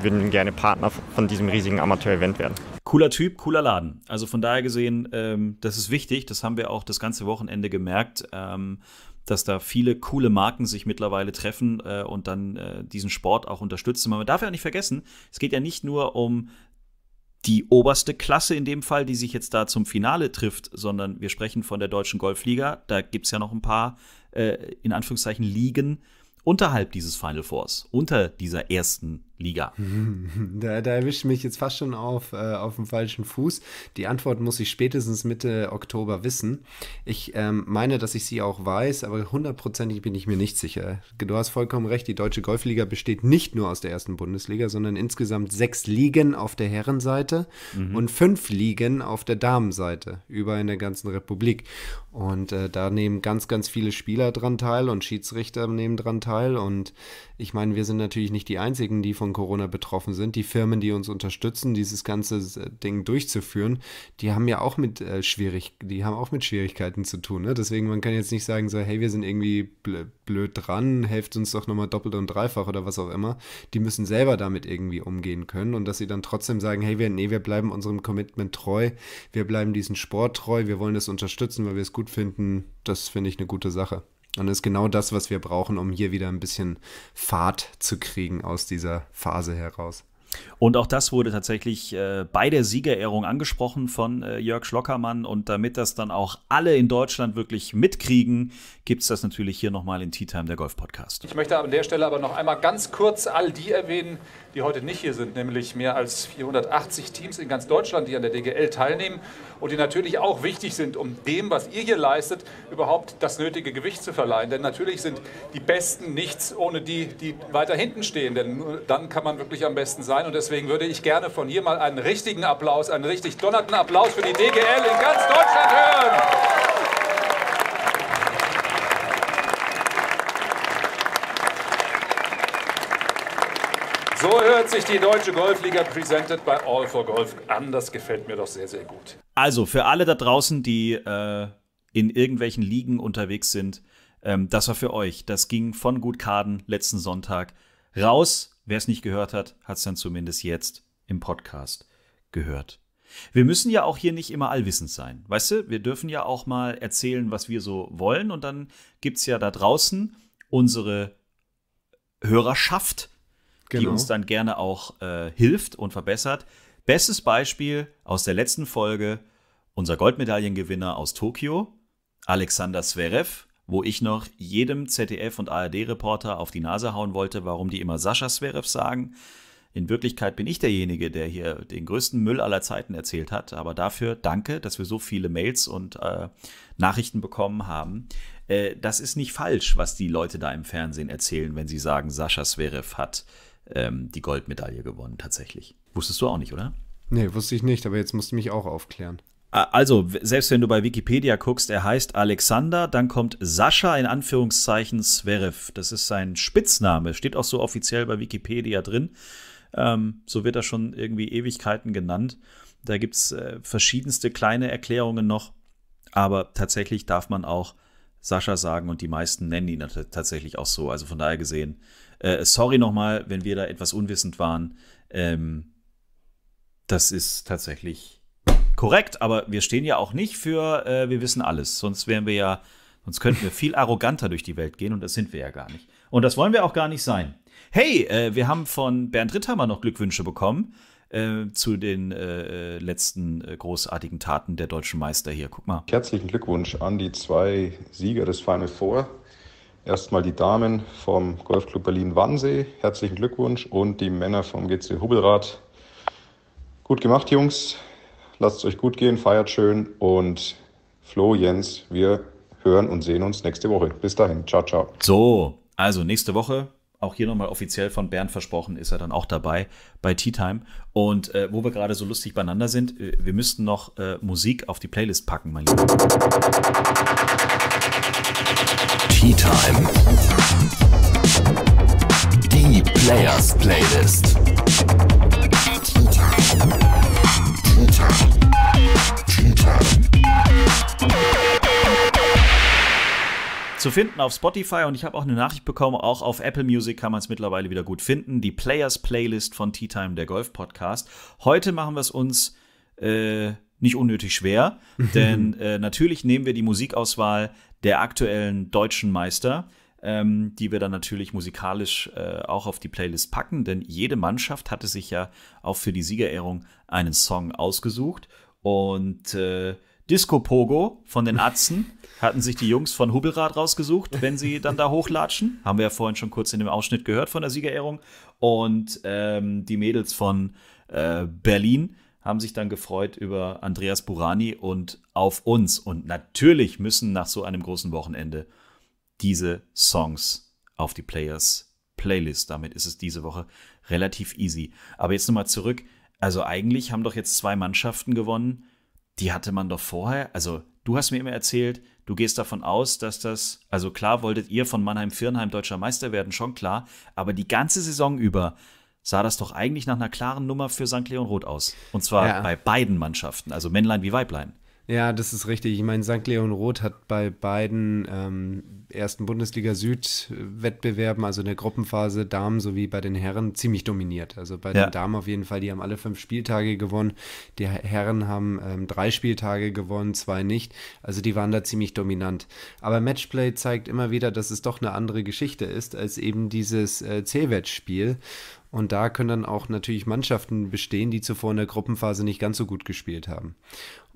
Speaker 4: wir würden gerne Partner von diesem riesigen Amateur-Event werden.
Speaker 1: Cooler Typ, cooler Laden. Also von daher gesehen, ähm, das ist wichtig. Das haben wir auch das ganze Wochenende gemerkt. Ähm, dass da viele coole Marken sich mittlerweile treffen äh, und dann äh, diesen Sport auch unterstützen. man darf ja nicht vergessen, es geht ja nicht nur um die oberste Klasse in dem Fall, die sich jetzt da zum Finale trifft, sondern wir sprechen von der deutschen Golfliga. Da gibt es ja noch ein paar, äh, in Anführungszeichen, Ligen unterhalb dieses Final Fours, unter dieser ersten Liga?
Speaker 3: Da, da erwischt mich jetzt fast schon auf, äh, auf dem falschen Fuß. Die Antwort muss ich spätestens Mitte Oktober wissen. Ich ähm, meine, dass ich sie auch weiß, aber hundertprozentig bin ich mir nicht sicher. Du hast vollkommen recht, die Deutsche Golfliga besteht nicht nur aus der ersten Bundesliga, sondern insgesamt sechs Ligen auf der Herrenseite mhm. und fünf Ligen auf der Damenseite, über in der ganzen Republik. Und äh, da nehmen ganz, ganz viele Spieler dran teil und Schiedsrichter nehmen dran teil. Und ich meine, wir sind natürlich nicht die Einzigen, die von Corona betroffen sind, die Firmen, die uns unterstützen, dieses ganze äh, Ding durchzuführen, die haben ja auch mit äh, schwierig, die haben auch mit Schwierigkeiten zu tun. Ne? Deswegen man kann jetzt nicht sagen so, hey, wir sind irgendwie blöd dran, helft uns doch nochmal doppelt und dreifach oder was auch immer. Die müssen selber damit irgendwie umgehen können und dass sie dann trotzdem sagen, hey, wir, nee, wir bleiben unserem Commitment treu, wir bleiben diesem Sport treu, wir wollen das unterstützen, weil wir es gut finden. Das finde ich eine gute Sache. Und das ist genau das, was wir brauchen, um hier wieder ein bisschen Fahrt zu kriegen aus dieser Phase heraus.
Speaker 1: Und auch das wurde tatsächlich äh, bei der Siegerehrung angesprochen von äh, Jörg Schlockermann. Und damit das dann auch alle in Deutschland wirklich mitkriegen, gibt es das natürlich hier nochmal in Tea Time, der Golf-Podcast.
Speaker 2: Ich möchte an der Stelle aber noch einmal ganz kurz all die erwähnen, die heute nicht hier sind, nämlich mehr als 480 Teams in ganz Deutschland, die an der DGL teilnehmen und die natürlich auch wichtig sind, um dem, was ihr hier leistet, überhaupt das nötige Gewicht zu verleihen. Denn natürlich sind die Besten nichts ohne die, die weiter hinten stehen, denn nur dann kann man wirklich am besten sein. Und deswegen würde ich gerne von hier mal einen richtigen Applaus, einen richtig donnernden Applaus für die DGL in ganz Deutschland hören. sich die Deutsche Golfliga presented by All for Golf an. Das gefällt mir doch sehr, sehr gut.
Speaker 1: Also für alle da draußen, die äh, in irgendwelchen Ligen unterwegs sind, ähm, das war für euch. Das ging von Gutkaden letzten Sonntag raus. Wer es nicht gehört hat, hat es dann zumindest jetzt im Podcast gehört. Wir müssen ja auch hier nicht immer allwissend sein. Weißt du, wir dürfen ja auch mal erzählen, was wir so wollen. Und dann gibt es ja da draußen unsere Hörerschaft, genau. die uns dann gerne auch äh, hilft und verbessert. Bestes Beispiel aus der letzten Folge, unser Goldmedaillengewinner aus Tokio, Alexander Zverev, wo ich noch jedem ZDF- und ARD-Reporter auf die Nase hauen wollte, warum die immer Sascha Zverev sagen. In Wirklichkeit bin ich derjenige, der hier den größten Müll aller Zeiten erzählt hat. Aber dafür danke, dass wir so viele Mails und äh, Nachrichten bekommen haben. Äh, das ist nicht falsch, was die Leute da im Fernsehen erzählen, wenn sie sagen, Sascha Zverev hat ähm, die Goldmedaille gewonnen, tatsächlich. Wusstest du auch nicht, oder? Nee, wusste ich nicht, aber jetzt musst du mich auch aufklären. Also, selbst wenn du bei Wikipedia guckst, er heißt Alexander, dann kommt Sascha in Anführungszeichen Zverev. Das ist sein Spitzname, steht auch so offiziell bei Wikipedia drin. Ähm, so wird er schon irgendwie Ewigkeiten genannt. Da gibt es äh, verschiedenste kleine Erklärungen noch. Aber tatsächlich darf man auch Sascha sagen und die meisten nennen ihn tatsächlich auch so. Also von daher gesehen äh, sorry nochmal, wenn wir da etwas unwissend waren. Ähm, das ist tatsächlich korrekt, aber wir stehen ja auch nicht für äh, wir wissen alles. Sonst wären wir ja, sonst könnten wir viel arroganter durch die Welt gehen und das sind wir ja gar nicht. Und das wollen wir auch gar nicht sein. Hey, äh, wir haben von Bernd Ritthammer noch Glückwünsche bekommen äh, zu den äh, äh, letzten äh, großartigen Taten der deutschen Meister hier. Guck mal. Herzlichen Glückwunsch an die
Speaker 4: zwei Sieger des Final Four. Erstmal die Damen vom Golfclub Berlin-Wannsee. Herzlichen Glückwunsch. Und die Männer vom GC Hubbelrad. Gut gemacht, Jungs. Lasst es euch gut gehen, feiert schön. Und Flo, Jens, wir
Speaker 3: hören und sehen uns nächste Woche. Bis dahin. Ciao, ciao.
Speaker 1: So, also nächste Woche auch hier nochmal offiziell von Bernd versprochen, ist er dann auch dabei bei Tea Time. Und äh, wo wir gerade so lustig beieinander sind, äh, wir müssten noch äh, Musik auf die Playlist packen, mein Lieber.
Speaker 2: Tea Time. Die Players Playlist. Tea Time. Tea Time.
Speaker 4: Tea Time.
Speaker 1: Zu finden auf Spotify und ich habe auch eine Nachricht bekommen, auch auf Apple Music kann man es mittlerweile wieder gut finden. Die Players Playlist von Tea Time, der Golf Podcast. Heute machen wir es uns äh, nicht unnötig schwer, denn äh, natürlich nehmen wir die Musikauswahl der aktuellen deutschen Meister, ähm, die wir dann natürlich musikalisch äh, auch auf die Playlist packen, denn jede Mannschaft hatte sich ja auch für die Siegerehrung einen Song ausgesucht und äh, Disco Pogo von den Atzen hatten sich die Jungs von Hubbelrad rausgesucht, wenn sie dann da hochlatschen. Haben wir ja vorhin schon kurz in dem Ausschnitt gehört von der Siegerehrung. Und ähm, die Mädels von äh, Berlin haben sich dann gefreut über Andreas Burani und auf uns. Und natürlich müssen nach so einem großen Wochenende diese Songs auf die Players Playlist. Damit ist es diese Woche relativ easy. Aber jetzt nochmal zurück. Also eigentlich haben doch jetzt zwei Mannschaften gewonnen. Die hatte man doch vorher. Also du hast mir immer erzählt, du gehst davon aus, dass das, also klar wolltet ihr von Mannheim-Firnheim deutscher Meister werden, schon klar. Aber die ganze Saison über sah das doch eigentlich nach einer klaren Nummer für St. Leon Roth aus. Und zwar ja. bei beiden Mannschaften, also Männlein wie Weiblein.
Speaker 3: Ja, das ist richtig. Ich meine, St. Leon Roth hat bei beiden ähm, ersten Bundesliga Süd-Wettbewerben, also in der Gruppenphase Damen sowie bei den Herren, ziemlich dominiert. Also bei ja. den Damen auf jeden Fall, die haben alle fünf Spieltage gewonnen. Die Herren haben ähm, drei Spieltage gewonnen, zwei nicht. Also die waren da ziemlich dominant. Aber Matchplay zeigt immer wieder, dass es doch eine andere Geschichte ist als eben dieses äh, Zewetsch-Spiel. Und da können dann auch natürlich Mannschaften bestehen, die zuvor in der Gruppenphase nicht ganz so gut gespielt haben.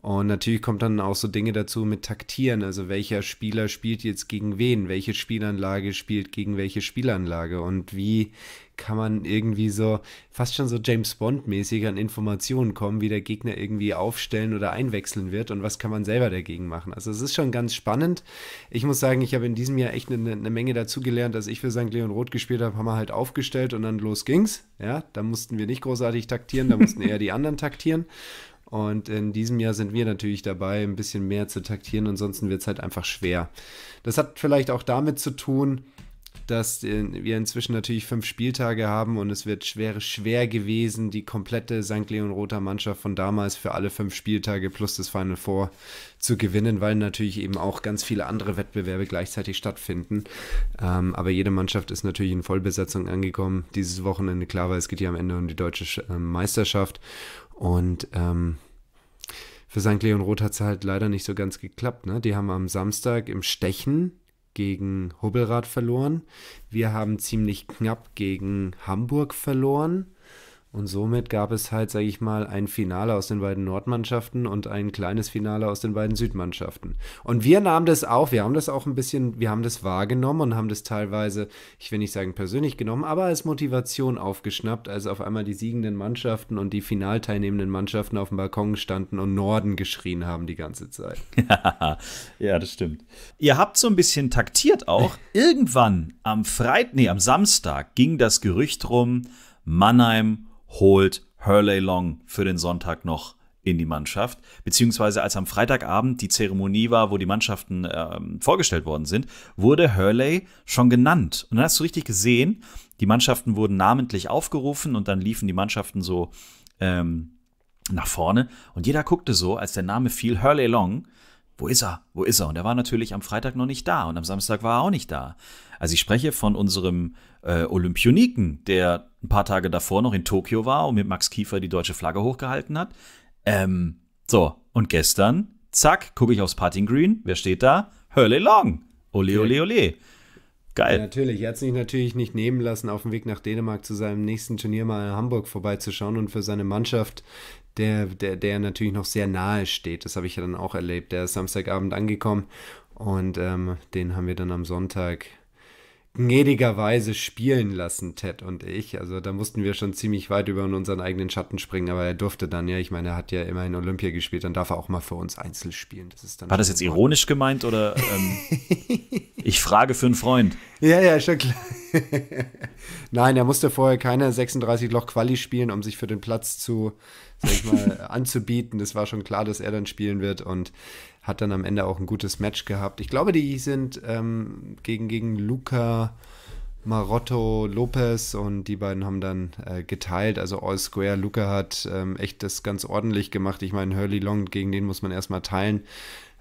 Speaker 3: Und natürlich kommt dann auch so Dinge dazu mit Taktieren, also welcher Spieler spielt jetzt gegen wen, welche Spielanlage spielt gegen welche Spielanlage und wie kann man irgendwie so fast schon so James Bond-mäßig an Informationen kommen, wie der Gegner irgendwie aufstellen oder einwechseln wird und was kann man selber dagegen machen. Also es ist schon ganz spannend. Ich muss sagen, ich habe in diesem Jahr echt eine, eine Menge dazugelernt, gelernt, dass ich für St. Leon Roth gespielt habe, haben wir halt aufgestellt und dann los ging's. Ja, da mussten wir nicht großartig taktieren, da mussten eher die anderen taktieren. Und in diesem Jahr sind wir natürlich dabei, ein bisschen mehr zu taktieren, ansonsten wird es halt einfach schwer. Das hat vielleicht auch damit zu tun, dass wir inzwischen natürlich fünf Spieltage haben und es wird schwer, schwer gewesen, die komplette St. Leon Roter Mannschaft von damals für alle fünf Spieltage plus das Final Four zu gewinnen, weil natürlich eben auch ganz viele andere Wettbewerbe gleichzeitig stattfinden. Ähm, aber jede Mannschaft ist natürlich in Vollbesetzung angekommen. Dieses Wochenende, klar, weil es geht ja am Ende um die deutsche äh, Meisterschaft. Und ähm, für St. Leon Roth hat es halt leider nicht so ganz geklappt. Ne? Die haben am Samstag im Stechen gegen Hubbelrad verloren. Wir haben ziemlich knapp gegen Hamburg verloren. Und somit gab es halt, sage ich mal, ein Finale aus den beiden Nordmannschaften und ein kleines Finale aus den beiden Südmannschaften. Und wir nahmen das auf, wir haben das auch ein bisschen, wir haben das wahrgenommen und haben das teilweise, ich will nicht sagen persönlich genommen, aber als Motivation aufgeschnappt, als auf einmal die siegenden Mannschaften und die final teilnehmenden Mannschaften
Speaker 1: auf dem Balkon standen und Norden geschrien haben die ganze Zeit. ja, das stimmt. Ihr habt so ein bisschen taktiert auch. Irgendwann am Freitag, nee, am Samstag ging das Gerücht rum, Mannheim holt Hurley Long für den Sonntag noch in die Mannschaft. Beziehungsweise als am Freitagabend die Zeremonie war, wo die Mannschaften äh, vorgestellt worden sind, wurde Hurley schon genannt. Und dann hast du richtig gesehen, die Mannschaften wurden namentlich aufgerufen und dann liefen die Mannschaften so ähm, nach vorne. Und jeder guckte so, als der Name fiel, Hurley Long. Wo ist er? Wo ist er? Und er war natürlich am Freitag noch nicht da und am Samstag war er auch nicht da. Also ich spreche von unserem äh, Olympioniken, der ein paar Tage davor noch in Tokio war und mit Max Kiefer die deutsche Flagge hochgehalten hat. Ähm, so, und gestern, zack, gucke ich aufs Putting Green. Wer steht da? Hurley Long. Ole, ole, ole. Geil. Ja, natürlich, er hat sich natürlich nicht nehmen lassen, auf
Speaker 3: dem Weg nach Dänemark zu seinem nächsten Turnier mal in Hamburg vorbeizuschauen und für seine Mannschaft der, der, der natürlich noch sehr nahe steht. Das habe ich ja dann auch erlebt. Der ist Samstagabend angekommen und ähm, den haben wir dann am Sonntag gnädigerweise spielen lassen, Ted und ich. Also da mussten wir schon ziemlich weit über unseren eigenen Schatten springen, aber er durfte dann ja. Ich meine, er hat ja immerhin Olympia gespielt, dann darf er auch mal für uns Einzel spielen. Das ist dann War das jetzt ironisch gemeint oder ähm, ich frage für einen Freund? Ja, ja, schon klar. Nein, er musste vorher keine 36-Loch-Quali spielen, um sich für den Platz zu, sag ich mal, anzubieten. Das war schon klar, dass er dann spielen wird und hat dann am Ende auch ein gutes Match gehabt. Ich glaube, die sind ähm, gegen, gegen Luca Marotto Lopez und die beiden haben dann äh, geteilt, also All Square. Luca hat ähm, echt das ganz ordentlich gemacht. Ich meine, Hurley Long, gegen den muss man erstmal teilen.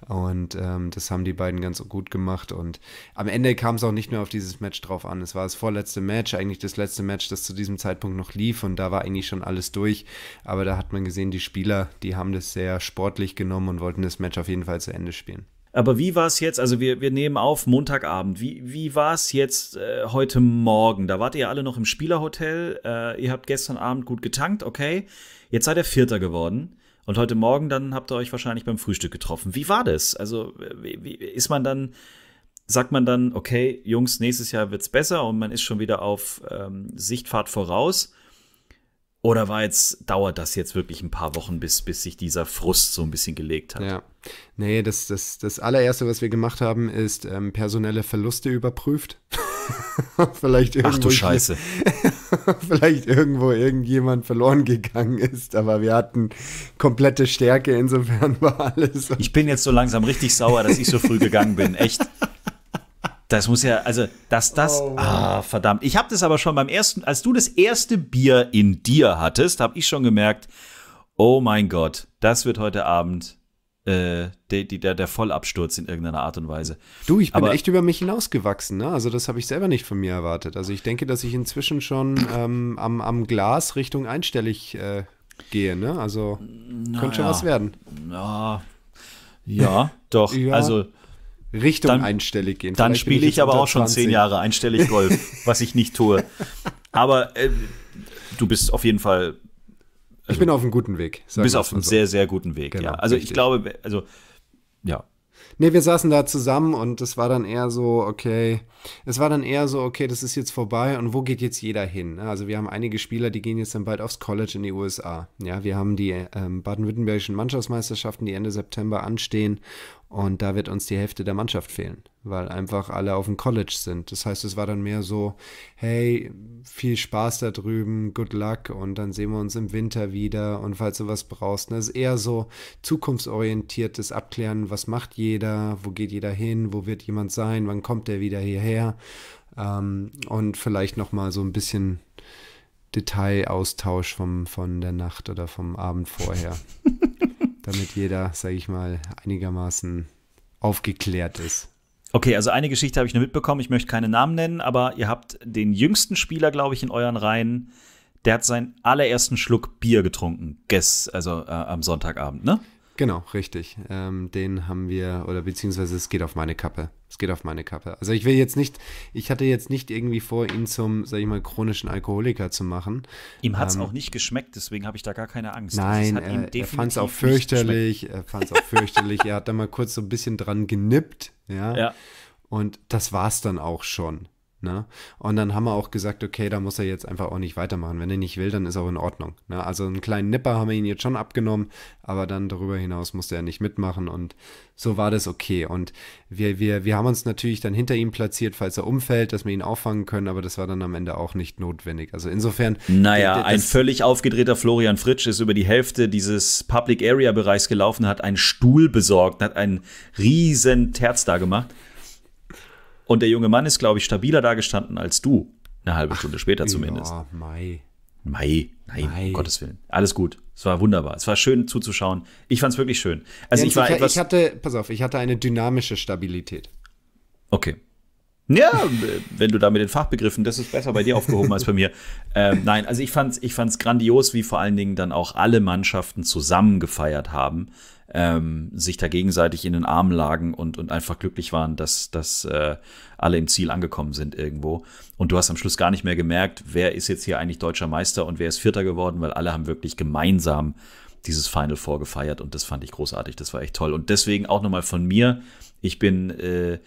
Speaker 3: Und ähm, das haben die beiden ganz gut gemacht. Und am Ende kam es auch nicht mehr auf dieses Match drauf an. Es war das vorletzte Match, eigentlich das letzte Match, das zu diesem Zeitpunkt noch lief. Und da war eigentlich schon alles durch. Aber da hat man gesehen, die Spieler,
Speaker 1: die haben das sehr sportlich genommen und wollten das Match auf jeden Fall zu Ende spielen. Aber wie war es jetzt? Also wir, wir nehmen auf Montagabend. Wie, wie war es jetzt äh, heute Morgen? Da wart ihr alle noch im Spielerhotel. Äh, ihr habt gestern Abend gut getankt, okay. Jetzt seid ihr Vierter geworden. Und heute Morgen dann habt ihr euch wahrscheinlich beim Frühstück getroffen. Wie war das? Also ist man dann, sagt man dann, okay, Jungs, nächstes Jahr wird es besser und man ist schon wieder auf ähm, Sichtfahrt voraus? Oder war jetzt, dauert das jetzt wirklich ein paar Wochen, bis, bis sich dieser Frust so ein bisschen gelegt hat? Ja.
Speaker 3: Nee, das, das, das allererste, was wir gemacht haben, ist ähm, personelle Verluste überprüft. vielleicht irgendwo Ach du Scheiße. vielleicht irgendwo irgendjemand verloren gegangen ist, aber wir hatten
Speaker 1: komplette Stärke,
Speaker 3: insofern
Speaker 1: war alles. Ich bin jetzt so langsam richtig sauer, dass ich so früh gegangen bin, echt. Das muss ja, also, dass das, oh. ah, verdammt. Ich habe das aber schon beim ersten, als du das erste Bier in dir hattest, habe ich schon gemerkt, oh mein Gott, das wird heute Abend äh, die, der, der Vollabsturz in irgendeiner Art und Weise.
Speaker 4: Du, ich bin Aber, echt
Speaker 1: über mich hinausgewachsen. Ne? Also das habe ich selber nicht von mir erwartet. Also ich denke, dass ich inzwischen
Speaker 3: schon ähm, am, am Glas Richtung einstellig äh, gehe. Ne? Also
Speaker 1: könnte schon ja. was werden. Ja, ja doch. Ja. Also Richtung dann, einstellig gehen. dann spiele ich, ich aber auch schon 20. zehn Jahre einstellig Golf, was ich nicht tue. Aber äh, du bist auf jeden Fall also, ich bin auf einem guten Weg. Du bist auf einem so. sehr, sehr guten Weg, genau, ja. Also richtig. ich glaube, also, ja.
Speaker 3: Nee, wir saßen da zusammen und es war dann eher so, okay, es war dann eher so, okay, das ist jetzt vorbei und wo geht jetzt jeder hin? Ne, also wir haben einige Spieler, die gehen jetzt dann bald aufs College in die USA. Ja, wir haben die ähm, baden-württembergischen Mannschaftsmeisterschaften, die Ende September anstehen und da wird uns die Hälfte der Mannschaft fehlen, weil einfach alle auf dem College sind. Das heißt, es war dann mehr so, hey, viel Spaß da drüben, good luck und dann sehen wir uns im Winter wieder und falls du was brauchst. Das ne, ist eher so zukunftsorientiertes Abklären, was macht jeder, wo geht jeder hin, wo wird jemand sein, wann kommt der wieder hierher ähm, und vielleicht nochmal so ein bisschen Detailaustausch vom, von der Nacht oder vom Abend vorher.
Speaker 1: damit jeder, sage ich mal, einigermaßen aufgeklärt ist. Okay, also eine Geschichte habe ich nur mitbekommen. Ich möchte keine Namen nennen, aber ihr habt den jüngsten Spieler, glaube ich, in euren Reihen. Der hat seinen allerersten Schluck Bier getrunken, guess, also äh, am Sonntagabend, ne? Genau, richtig. Ähm, den haben wir, oder beziehungsweise es geht auf meine
Speaker 3: Kappe. Es geht auf meine Kappe. Also ich will jetzt nicht, ich hatte jetzt nicht irgendwie vor, ihn zum, sag ich mal, chronischen Alkoholiker zu machen. Ihm hat es ähm, auch
Speaker 1: nicht geschmeckt, deswegen habe ich da gar keine Angst. Also Nein, also er, er fand es auch fürchterlich,
Speaker 3: er fand es auch fürchterlich. er hat da mal kurz so ein bisschen dran genippt, ja. ja. Und das war es dann auch schon. Ne? Und dann haben wir auch gesagt, okay, da muss er jetzt einfach auch nicht weitermachen. Wenn er nicht will, dann ist auch in Ordnung. Ne? Also einen kleinen Nipper haben wir ihn jetzt schon abgenommen, aber dann darüber hinaus musste er nicht mitmachen und so war das okay. Und wir, wir, wir haben uns natürlich dann hinter ihm platziert, falls er umfällt, dass wir ihn auffangen können, aber das war dann am Ende auch nicht
Speaker 1: notwendig. Also insofern. Naja, ein völlig aufgedrehter Florian Fritsch ist über die Hälfte dieses Public Area Bereichs gelaufen, hat einen Stuhl besorgt, hat einen riesen Terz da gemacht. Und der junge Mann ist, glaube ich, stabiler dagestanden als du. Eine halbe Ach, Stunde später zumindest. Ja, Mai. Mai, nein, Mai. um Gottes Willen. Alles gut. Es war wunderbar. Es war schön zuzuschauen. Ich fand es wirklich schön. Also Jens, ich war ich, etwas. Ich hatte, pass auf, ich hatte eine dynamische Stabilität. Okay. Ja, wenn du da mit den Fachbegriffen, das ist besser bei dir aufgehoben als bei mir. Ähm, nein, also ich fand es ich fand's grandios, wie vor allen Dingen dann auch alle Mannschaften zusammengefeiert haben ähm, sich da gegenseitig in den Armen lagen und, und einfach glücklich waren, dass, dass äh, alle im Ziel angekommen sind irgendwo. Und du hast am Schluss gar nicht mehr gemerkt, wer ist jetzt hier eigentlich deutscher Meister und wer ist Vierter geworden, weil alle haben wirklich gemeinsam dieses Final Four gefeiert und das fand ich großartig, das war echt toll. Und deswegen auch nochmal von mir, ich bin äh,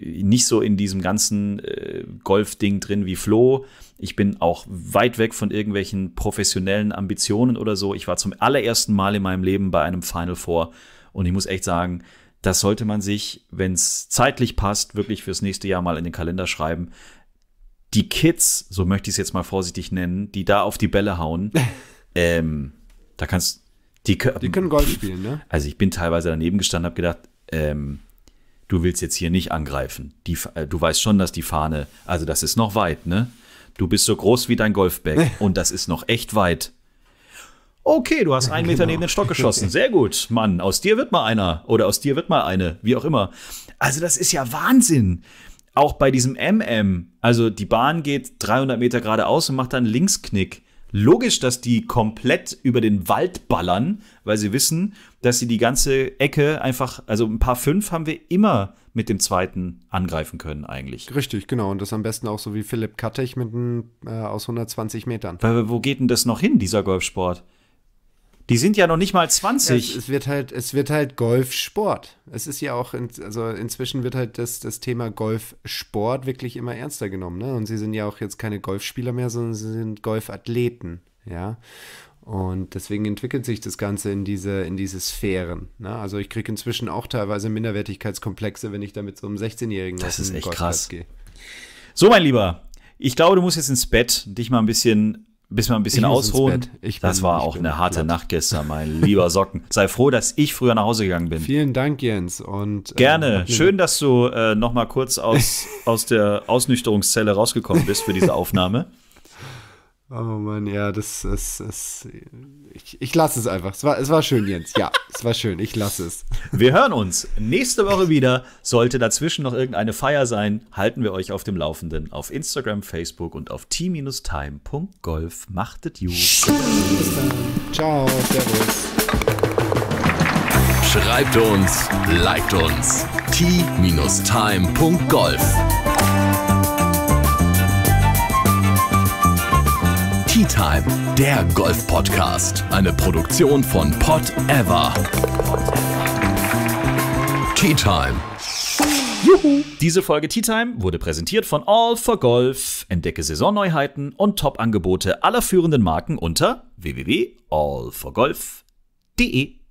Speaker 1: nicht so in diesem ganzen äh, Golf-Ding drin wie Flo. Ich bin auch weit weg von irgendwelchen professionellen Ambitionen oder so. Ich war zum allerersten Mal in meinem Leben bei einem Final Four und ich muss echt sagen, das sollte man sich, wenn es zeitlich passt, wirklich fürs nächste Jahr mal in den Kalender schreiben. Die Kids, so möchte ich es jetzt mal vorsichtig nennen, die da auf die Bälle hauen, ähm, da kannst die, die können Golf spielen, ne? Also ich bin teilweise daneben gestanden, habe gedacht, ähm, du willst jetzt hier nicht angreifen. Die, äh, du weißt schon, dass die Fahne, also das ist noch weit, ne? Du bist so groß wie dein Golfbag und das ist noch echt weit. Okay, du hast einen Meter genau. neben den Stock geschossen. Sehr gut, Mann. Aus dir wird mal einer oder aus dir wird mal eine, wie auch immer. Also das ist ja Wahnsinn. Auch bei diesem MM, also die Bahn geht 300 Meter geradeaus und macht dann Linksknick. Logisch, dass die komplett über den Wald ballern, weil sie wissen, dass sie die ganze Ecke einfach, also ein paar fünf haben wir immer mit dem zweiten angreifen können eigentlich. Richtig, genau. Und das am besten auch so wie Philipp Kattich mit einem,
Speaker 3: äh, aus 120 Metern.
Speaker 1: Weil, wo geht denn das noch hin, dieser Golfsport? Die sind
Speaker 3: ja noch nicht mal 20. Ja, es, wird halt, es wird halt Golfsport. Es ist ja auch, in, also inzwischen wird halt das, das Thema Golfsport wirklich immer ernster genommen. Ne? Und sie sind ja auch jetzt keine Golfspieler mehr, sondern sie sind Golfathleten. Ja. Und deswegen entwickelt sich das Ganze in diese, in diese Sphären. Ne? Also ich kriege inzwischen auch teilweise Minderwertigkeitskomplexe, wenn ich da mit so einem 16-Jährigen Das ist echt krass. Gehe.
Speaker 1: So, mein Lieber, ich glaube, du musst jetzt ins Bett, dich mal ein bisschen, bis mal ein bisschen ich ausruhen. das bin, war auch eine harte platt. Nacht gestern, mein lieber Socken. Sei froh, dass ich früher nach Hause gegangen bin. Vielen Dank, Jens. Und, äh, Gerne. Ähm, Schön, dass du äh, noch mal kurz aus, aus der Ausnüchterungszelle rausgekommen bist für diese Aufnahme. Oh Mann, ja, das ist. Ich, ich lasse es einfach. Es war, es war schön, Jens. Ja, es war schön. Ich lasse es. Wir hören uns nächste Woche wieder. Sollte dazwischen noch irgendeine Feier sein, halten wir euch auf dem Laufenden auf Instagram, Facebook und auf t-time.golf. Machtet you. Bis dann. Ciao, Servus.
Speaker 2: Schreibt uns, liked uns. t-time.golf Tea Time, der Golf Podcast, eine Produktion
Speaker 1: von Pod Ever. Tea Time. Juhu. Diese Folge Tea Time wurde präsentiert von All for Golf. Entdecke Saisonneuheiten und Top-Angebote aller führenden Marken unter www.allforgolf.de.